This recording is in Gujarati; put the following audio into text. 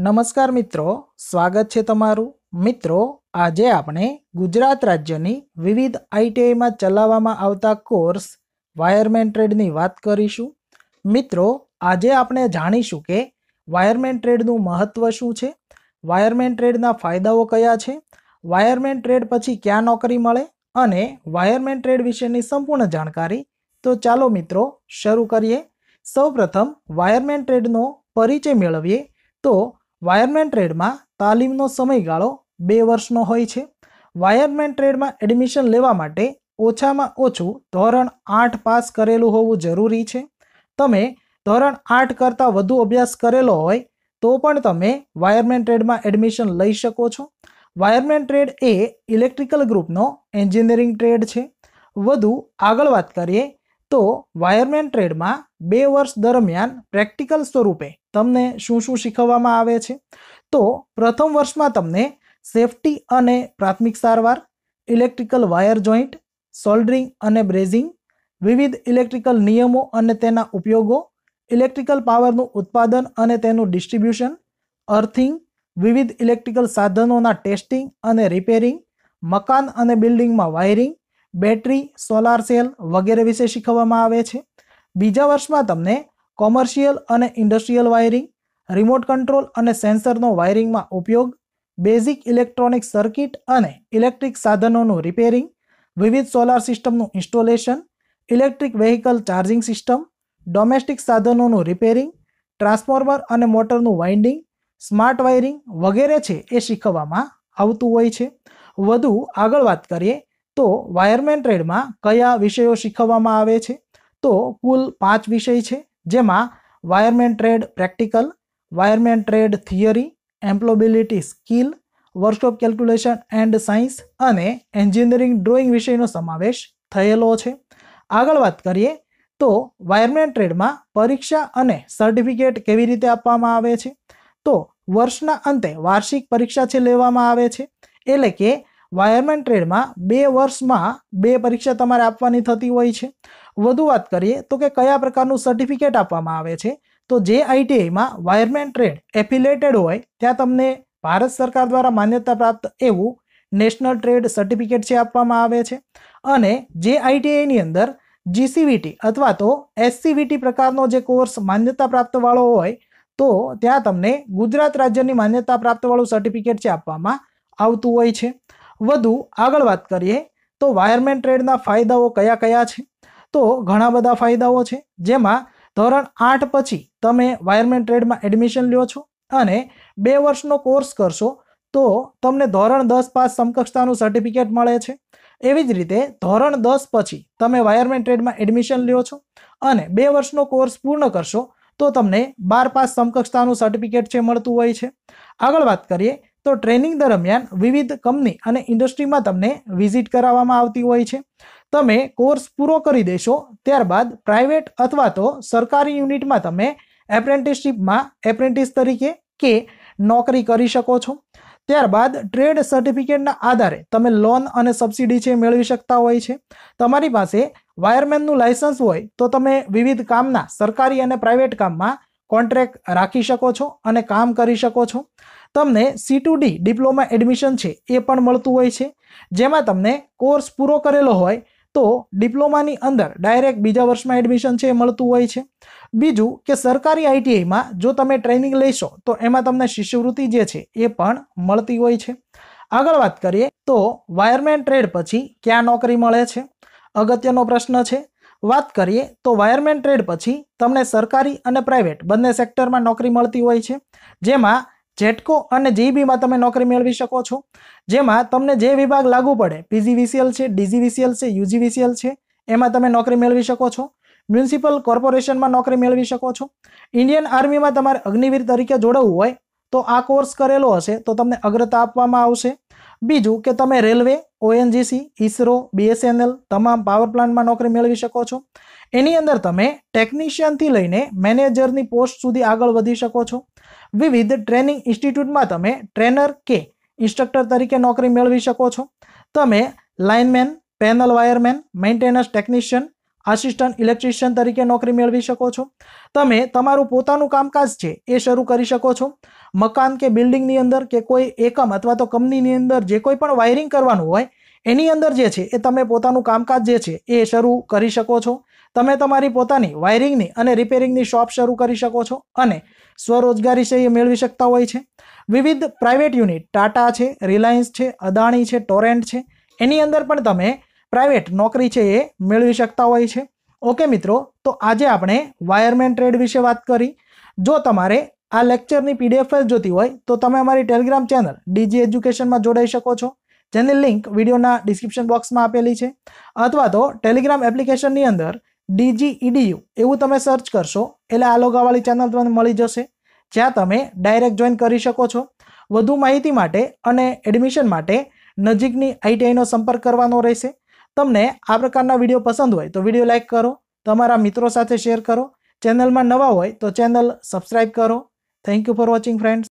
નમસ્કાર મિત્રો સ્વાગત છે તમારું મિત્રો આજે આપણે ગુજરાત રાજ્યની વિવિધ આઈટીઆઈમાં ચલાવવામાં આવતા કોર્સ વાયરમેન ટ્રેડની વાત કરીશું મિત્રો આજે આપણે જાણીશું કે વાયરમેન ટ્રેડનું મહત્ત્વ શું છે વાયરમેન ટ્રેડના ફાયદાઓ કયા છે વાયરમેન ટ્રેડ પછી ક્યાં નોકરી મળે અને વાયરમેન ટ્રેડ વિશેની સંપૂર્ણ જાણકારી તો ચાલો મિત્રો શરૂ કરીએ સૌપ્રથમ વાયરમેન ટ્રેડનો પરિચય મેળવીએ તો વાયરમેન ટ્રેડમાં તાલીમનો સમયગાળો બે વર્ષનો હોય છે વાયરમેન ટ્રેડમાં એડમિશન લેવા માટે ઓછામાં ઓછું ધોરણ આઠ પાસ કરેલું હોવું જરૂરી છે તમે ધોરણ આઠ કરતાં વધુ અભ્યાસ કરેલો હોય તો પણ તમે વાયરમેન ટ્રેડમાં એડમિશન લઈ શકો છો વાયરમેન ટ્રેડ એ ઇલેક્ટ્રિકલ ગ્રુપનો એન્જિનિયરિંગ ટ્રેડ છે વધુ આગળ વાત કરીએ તો વાયરમેન ટ્રેડમાં બે વર્ષ દરમિયાન પ્રેક્ટિકલ સ્વરૂપે તમને શું શું શીખવવામાં આવે છે તો પ્રથમ વર્ષમાં તમને સેફ્ટી અને પ્રાથમિક સારવાર ઇલેક્ટ્રિકલ વાયર જોઈન્ટ સોલ્ડરિંગ અને બ્રેઝિંગ વિવિધ ઇલેક્ટ્રિકલ નિયમો અને તેના ઉપયોગો ઇલેક્ટ્રિકલ પાવરનું ઉત્પાદન અને તેનું ડિસ્ટ્રીબ્યુશન અર્થિંગ વિવિધ ઇલેક્ટ્રિકલ સાધનોના ટેસ્ટિંગ અને રિપેરિંગ મકાન અને બિલ્ડિંગમાં વાયરિંગ બેટરી સોલાર સેલ વગેરે વિશે શીખવવામાં આવે છે બીજા વર્ષમાં તમને કોમર્શિયલ અને ઇન્ડસ્ટ્રીયલ વાયરિંગ રિમોટ કંટ્રોલ અને સેન્સરનો વાયરિંગમાં ઉપયોગ બેઝિક ઇલેક્ટ્રોનિક સર્કિટ અને ઇલેક્ટ્રિક સાધનોનું રિપેરિંગ વિવિધ સોલાર સિસ્ટમનું installation electric vehicle charging system domestic સાધનોનું રિપેરિંગ ટ્રાન્સફોર્મર અને મોટરનું વાઇન્ડિંગ સ્માર્ટ વાયરિંગ વગેરે છે એ શીખવવામાં આવતું હોય છે વધુ આગળ વાત કરીએ તો વાયરમેન ટ્રેડમાં કયા વિષયો શીખવવામાં આવે છે તો કુલ પાંચ વિષય છે જેમાં wireman trade practical wireman trade theory employability skill workshop calculation and science અને એન્જિનિયરિંગ ડ્રોઈંગ વિષયનો સમાવેશ થયેલો છે આગળ વાત કરીએ તો વાયરમેન ટ્રેડમાં પરીક્ષા અને સર્ટિફિકેટ કેવી રીતે આપવામાં આવે છે તો વર્ષના અંતે વાર્ષિક પરીક્ષા છે લેવામાં આવે છે એટલે કે વાયરમેન ટ્રેડમાં બે વર્ષમાં બે પરીક્ષા તમારે આપવાની થતી હોય છે વધુ વાત કરીએ તો કે કયા પ્રકારનું સર્ટિફિકેટ આપવામાં આવે છે તો જે આઈટીઆઈમાં વાયરમેન ટ્રેડ એફિલેટેડ હોય ત્યાં તમને ભારત સરકાર દ્વારા માન્યતા પ્રાપ્ત એવું નેશનલ ટ્રેડ સર્ટિફિકેટ છે આપવામાં આવે છે અને જે આઈટીઆઈની અંદર જીસીવીટી અથવા તો એસસીવીટી પ્રકારનો જે કોર્સ માન્યતા પ્રાપ્તવાળો હોય તો ત્યાં તમને ગુજરાત રાજ્યની માન્યતા પ્રાપ્તવાળું સર્ટિફિકેટ છે આપવામાં આવતું હોય છે વધુ આગળ વાત કરીએ તો વાયરમેન ટ્રેડના ફાયદાઓ કયા કયા છે તો ઘણા બધા ફાયદાઓ છે જેમાં ધોરણ આઠ પછી તમે વાયરમેન ટ્રેડમાં એડમિશન લ્યો છો અને બે વર્ષનો કોર્સ કરશો તો તમને ધોરણ દસ પાસ સમકક્ષતાનું સર્ટિફિકેટ મળે છે એવી જ રીતે ધોરણ દસ પછી તમે વાયરમેન ટ્રેડમાં એડમિશન લ્યો છો અને બે વર્ષનો કોર્સ પૂર્ણ કરશો તો તમને બાર પાસ સમકક્ષતાનું સર્ટિફિકેટ છે મળતું હોય છે આગળ વાત કરીએ તો ટ્રેનિંગ દરમિયાન વિવિધ કંપની અને ઇન્ડસ્ટ્રીમાં તમને વિઝિટ કરાવવામાં આવતી હોય છે તમે કોર્સ પૂરો કરી દેશો ત્યારબાદ પ્રાઇવેટ અથવા તો સરકારી યુનિટમાં તમે એપ્રેન્ટિસશીપમાં એપ્રેન્ટિસ તરીકે કે નોકરી કરી શકો છો ત્યારબાદ ટ્રેડ સર્ટિફિકેટના આધારે તમે લોન અને સબસિડી છે મેળવી શકતા હોય છે તમારી પાસે વાયરમેનનું લાયસન્સ હોય તો તમે વિવિધ કામના સરકારી અને પ્રાઇવેટ કામમાં કોન્ટ્રેક્ટ રાખી શકો છો અને કામ કરી શકો છો તમને C to D diploma admission છે એ પણ મળતું હોય છે જેમાં તમને કોર્સ પૂરો કરેલો હોય તો ડિપ્લોમાની અંદર ડાયરેક્ટ બીજા વર્ષમાં એડમિશન છે એ મળતું હોય છે બીજું કે સરકારી આઈટીઆઈમાં જો તમે ટ્રેનિંગ લેશો તો એમાં તમને શિષ્યવૃત્તિ જે છે એ પણ મળતી હોય છે આગળ વાત કરીએ તો વાયરમેન ટ્રેડ પછી ક્યાં નોકરી મળે છે અગત્યનો પ્રશ્ન છે વાત કરીએ તો વાયરમેન ટ્રેડ પછી તમને સરકારી અને પ્રાઇવેટ બંને સેક્ટરમાં નોકરી મળતી હોય છે જેમાં જેટકો અને જીઈબીમાં તમે નોકરી મેળવી શકો છો જેમાં તમને જે વિભાગ લાગુ પડે પીજીવીસીએલ છે ડીજીવીસીએલ છે યુજીવીસીએલ છે એમાં તમે નોકરી મેળવી શકો છો મ્યુનિસિપલ કોર્પોરેશનમાં નોકરી મેળવી શકો છો ઇન્ડિયન આર્મીમાં તમારે અગ્નિવીર તરીકે જોડવું હોય તો આ કોર્સ કરેલો હશે તો તમને અગ્રતા આપવામાં આવશે બીજું કે તમે રેલવે ઓએનજીસી ઇસરો બીએસએનએલ તમામ પાવર પ્લાન્ટમાં નોકરી મેળવી શકો છો એની અંદર તમે ટેકનિશિયનથી લઈને મેનેજરની પોસ્ટ સુધી આગળ વધી શકો છો વિવિધ ટ્રેનિંગ ઇન્સ્ટિટ્યૂટમાં તમે ટ્રેનર કે ઇન્સ્ટ્રક્ટર તરીકે નોકરી મેળવી શકો છો તમે lineman panel wireman maintenance technician assistant electrician તરીકે નોકરી મેળવી શકો છો તમે તમારું પોતાનું કામકાજ છે એ શરૂ કરી શકો છો મકાન કે બિલ્ડિંગની અંદર કે કોઈ એકમ અથવા તો કંપનીની અંદર જે કોઈ પણ વાયરિંગ કરવાનું હોય એની અંદર જે છે એ તમે પોતાનું કામકાજ જે છે એ શરૂ કરી શકો છો તમે તમારી પોતાની વાયરિંગની અને રિપેરિંગની શોપ શરૂ કરી શકો છો અને સ્વરોજગારી છે એ મેળવી શકતા હોય છે વિવિધ પ્રાઇવેટ યુનિટ ટાટા છે રિલાયન્સ છે અદાણી છે ટોરેન્ટ છે એની અંદર પણ તમે પ્રાઇવેટ નોકરી છે એ મેળવી શકતા હોય છે ઓકે મિત્રો તો આજે આપણે વાયરમેન ટ્રેડ વિશે વાત કરી જો તમારે આ લેક્ચરની પીડીએફ જ જોતી હોય તો તમે અમારી ટેલિગ્રામ ચેનલ ડીજી એજ્યુકેશનમાં જોડાઈ શકો છો જેની લિંક વિડીયોના ડિસ્ક્રિપ્શન બોક્સમાં આપેલી છે અથવા તો ટેલિગ્રામ એપ્લિકેશનની અંદર ડીજી ઈડીયુ એવું તમે સર્ચ કરશો એટલે આ લોગાવાળી ચેનલ તમને મળી જશે જ્યાં તમે ડાયરેક્ટ જોઈન કરી શકો છો વધુ માહિતી માટે અને એડમિશન માટે નજીકની આઈટીઆઈનો સંપર્ક કરવાનો રહેશે તમને આ પ્રકારના વિડીયો પસંદ હોય તો વિડીયો લાઇક કરો તમારા મિત્રો સાથે શેર કરો ચેનલમાં નવા હોય તો ચેનલ સબસ્ક્રાઈબ કરો thank you for watching friends